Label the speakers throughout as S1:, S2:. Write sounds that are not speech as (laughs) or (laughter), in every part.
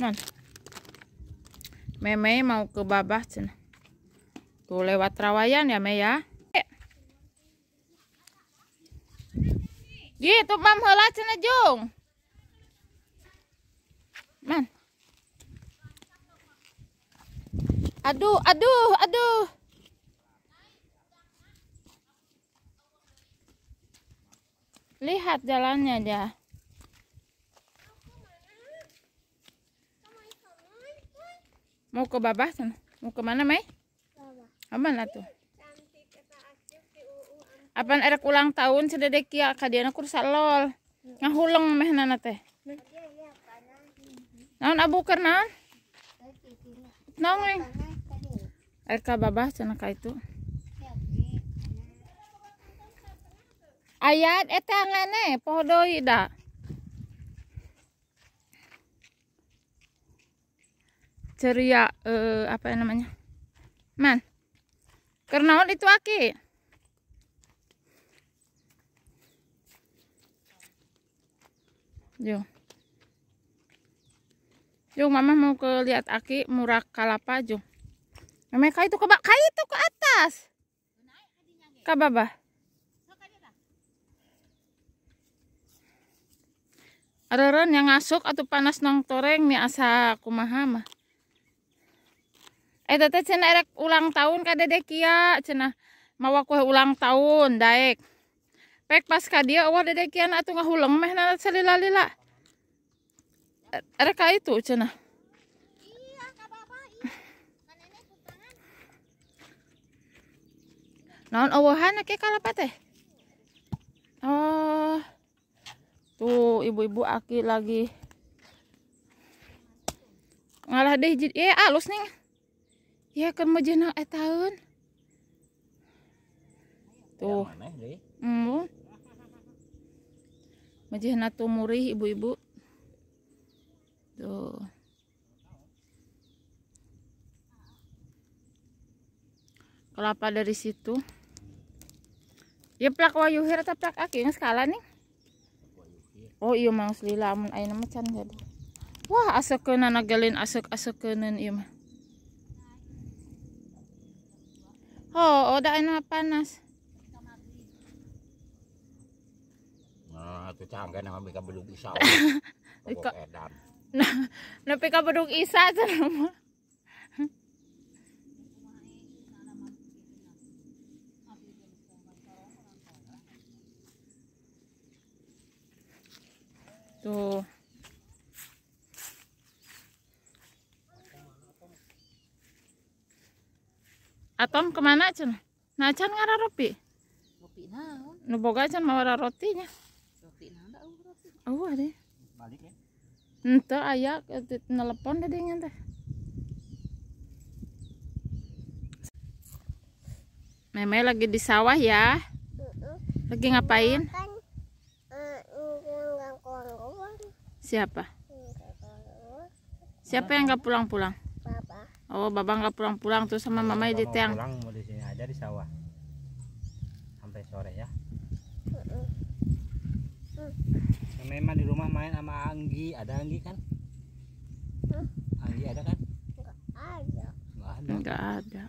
S1: non, Meme mau ke babah cina. Tuh lewat rawayan ya, Me ya. Gitu mam heula cenah jung. Man. Aduh, aduh, aduh. Lihat jalannya dia. Mau ke babah sana? Mau ke mana, Mai? Babah. lah tuh? Apaan erek ulang tahun sededek ya kadiana kursa lol. Iya. Ngahuleng meh nana teh. Iya, iya, naon abu keur naon? Naon babah cenah itu. Ya, Ayat etangane podoida. ceria eh, apa namanya man karena itu aki yo yo mama mau ke lihat aki murah kalapa jo mereka itu ke kai itu ke atas ke baba Areren yang ngasuk atau panas nang toreng nih asa kumaha mah. Eh tete cina erek ulang tahun ka Dedek kia cina mawa kue ulang tahun daek. Pek pas kadia dia awal Dedek kia atuh nah, ngahuleng meh na salila-lila. Erek ka itu cenah. Non awahan ke kalapa teh? Oh. Tuh ibu-ibu aki lagi. Ngalah deh jadi eh alus ah, nih ya kan mau jenang eh tahun tuh mm. Majihna tuh murih ibu-ibu tuh kelapa dari situ ya plak wayuhir atau plak aki ini skala nih oh iya mang selila amun ayo nama can wah asok kenan agalin asok asok kenan iya mah oh, udah enak panas. Ah, ito tiyangga na kami kabulog isa. (laughs) (laughs) nah na, napikabulog isa. Ito naman. (laughs) Atom kemana Cun? Nah Cun ngara ropi? Ropi naon? Nuboga Cun mau rotinya. Roti naon ubur uh, roti. Oh ada. Balik ya. Ente ayak telepon deh dengan teh. Meme lagi di sawah ya. Uh-uh. Lagi ngapain? Uh, Siapa? Siapa yang nggak pulang-pulang? Oh, bapak nggak pulang-pulang tuh sama iya, Mama di tiang. Pulang mau di sini aja di sawah. Sampai sore ya. Sama di rumah main sama Anggi. Ada Anggi kan? Anggi ada kan? Enggak ada. Enggak ada.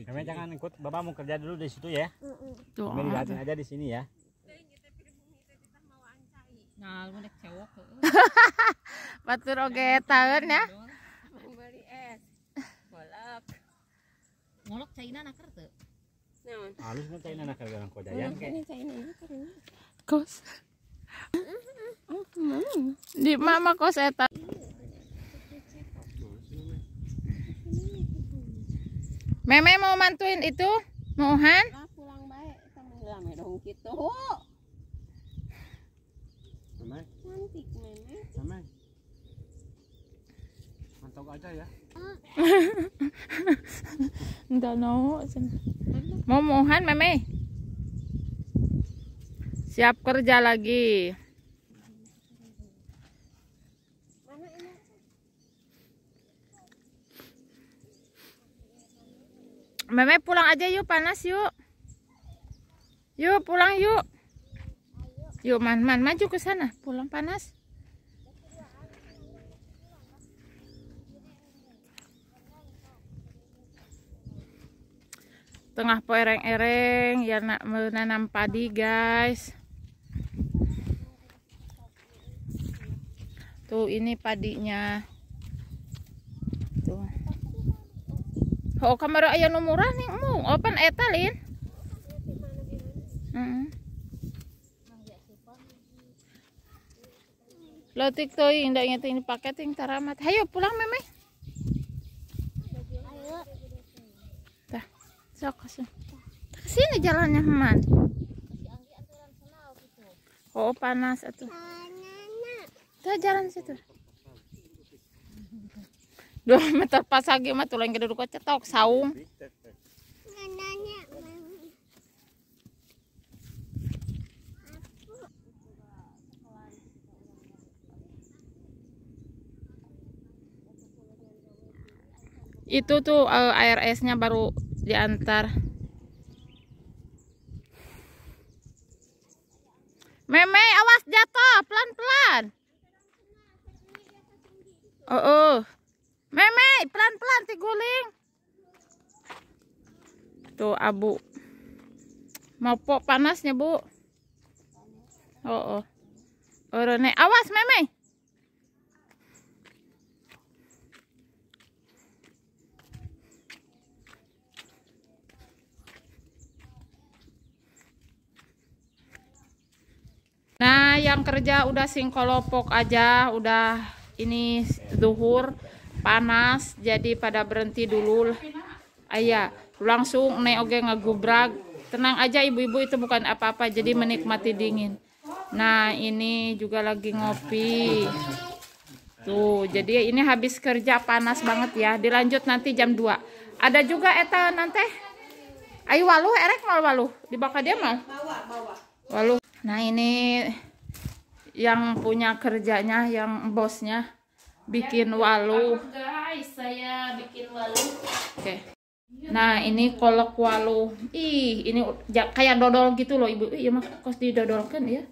S1: Kamu jangan ikut, Bapak mau kerja dulu di situ ya. Tuh. Kami lihatin aja di sini ya. Nah, lu udah cewek. (laughs) Batur oge tahun ya. ngolok cainan nakar tuh halusnya cainan nakar garang kau jayan kan? kos di mama kos eta Meme mau mantuin itu, mau Han? Ah, pulang baik, sama hilang dong gitu. Cantik Meme. Meme. Mantok aja ya. Don't (laughs) mau, Mau mohon Meme. Siap kerja lagi. Meme pulang aja yuk, panas yuk. Yuk pulang yuk. Yuk man, man maju ke sana, pulang panas. tengah poereng-ereng ya nak menanam padi guys tuh ini padinya tuh oh kamera ayah nomorah nih mu open etalin lo tiktok indah ingat ini paketing taramat hayo pulang memeh Sok kasih. Tak sini jalannya man. Oh panas itu Tuh jalan situ. Dua meter pas lagi mah tulang gede duka cetok saung. Itu tuh eh, air esnya baru diantar meme awas jatuh pelan-pelan oh, oh. meme pelan-pelan tiguling tuh abu mau pok panasnya bu oh oh orone oh, awas meme yang kerja udah singkolopok aja udah ini zuhur panas jadi pada berhenti dulu ayah langsung oge ngegubrak tenang aja ibu-ibu itu bukan apa-apa jadi menikmati dingin nah ini juga lagi ngopi tuh jadi ini habis kerja panas banget ya dilanjut nanti jam 2 ada juga eta nanti ayo walu erek mal walu di dia mal walu nah ini yang punya kerjanya yang bosnya bikin walu guys saya bikin walu oke okay. nah ini kolok walu ih ini kayak dodol gitu loh ibu iya mah kos didodolkan ya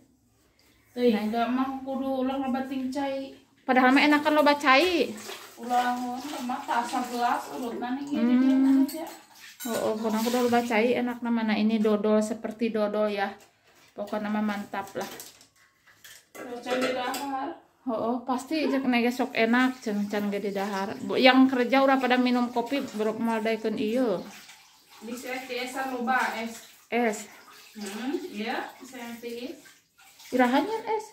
S1: Tuh, nah. enggak mah kudu ulang loba cai. Padahal mah enakan lo bacai Ulang tak asal gelas urutna nih ya, hmm. ya. Oh, oh, kurang kudu lo cai enak nama nah ini dodol seperti dodol ya. Pokoknya nama mantap lah. Oh, oh, pasti jek nege sok enak can can gede dahar. Yang kerja udah pada minum kopi bro mal daikeun ieu. Bisa tiasa loba es. Es. Hmm, iya, saya Irahannya es.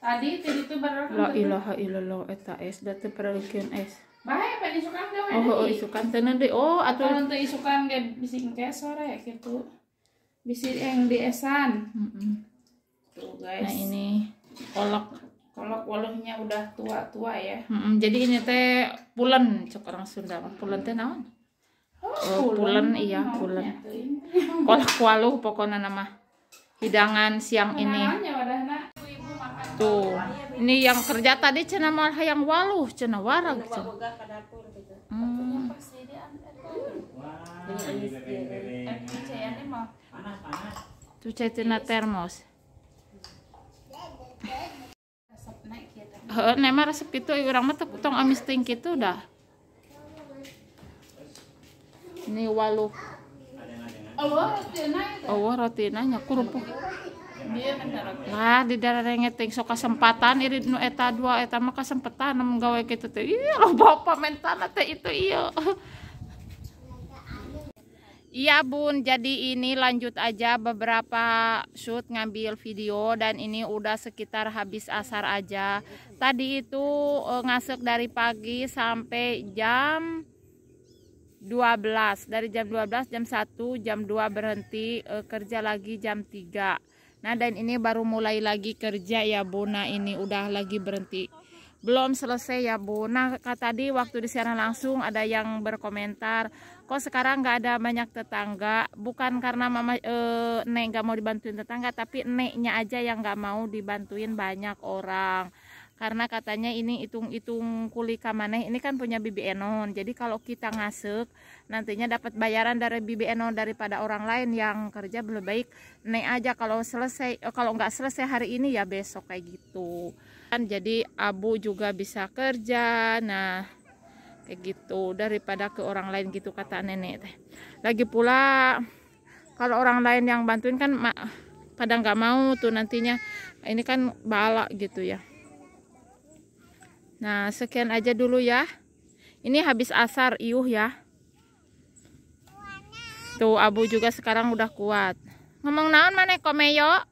S1: Tadi tadi itu baru La ilaha illallah eta es datu teu perlukeun es. Bae pan isukan dewe. Oh, oh isukan teu deh Oh, atau Kalau untuk isukan ge bisik ke sore gitu. bisik yang di esan. Mm -mm tuh gitu, nah, guys nah ini kolak kolak waluhnya udah tua tua ya mm -hmm. jadi ini teh pulen cok orang Sunda pulen teh naon oh, oh pulen iya pulen ya (laughs) kolak waluh pokoknya nama hidangan siang ini tuh ini yang kerja tadi cina malah yang waluh cina warag cina gitu. hmm. Eh, tuh eh, cina termos heeh nema resep itu orang eh, mah tong amis ting gitu dah ini walu Oh, rotina nya kerupuk. Lah di daerah yang rengeting so kesempatan iri nu eta dua eta mah kesempatan menggawe kitu teh. Iya lo bapak mentana teh itu iya. (laughs) Iya bun, jadi ini lanjut aja beberapa shoot ngambil video dan ini udah sekitar habis asar aja. Tadi itu uh, ngasuk dari pagi sampai jam 12. Dari jam 12, jam 1, jam 2 berhenti, uh, kerja lagi jam 3. Nah dan ini baru mulai lagi kerja ya bun, nah ini udah lagi berhenti belum selesai ya Bu. Nah kata tadi waktu di siaran langsung ada yang berkomentar, kok sekarang nggak ada banyak tetangga? Bukan karena mama e, nek nggak mau dibantuin tetangga, tapi neknya aja yang nggak mau dibantuin banyak orang. Karena katanya ini hitung-hitung kuli kamane ini kan punya Bibi Enon. Jadi kalau kita ngasuk, nantinya dapat bayaran dari Bibi Enon daripada orang lain yang kerja belum baik nek aja kalau selesai e, kalau nggak selesai hari ini ya besok kayak gitu kan jadi abu juga bisa kerja nah kayak gitu daripada ke orang lain gitu kata nenek teh lagi pula kalau orang lain yang bantuin kan pada nggak mau tuh nantinya ini kan balak gitu ya nah sekian aja dulu ya ini habis asar iuh ya tuh abu juga sekarang udah kuat ngomong naon mana komeyok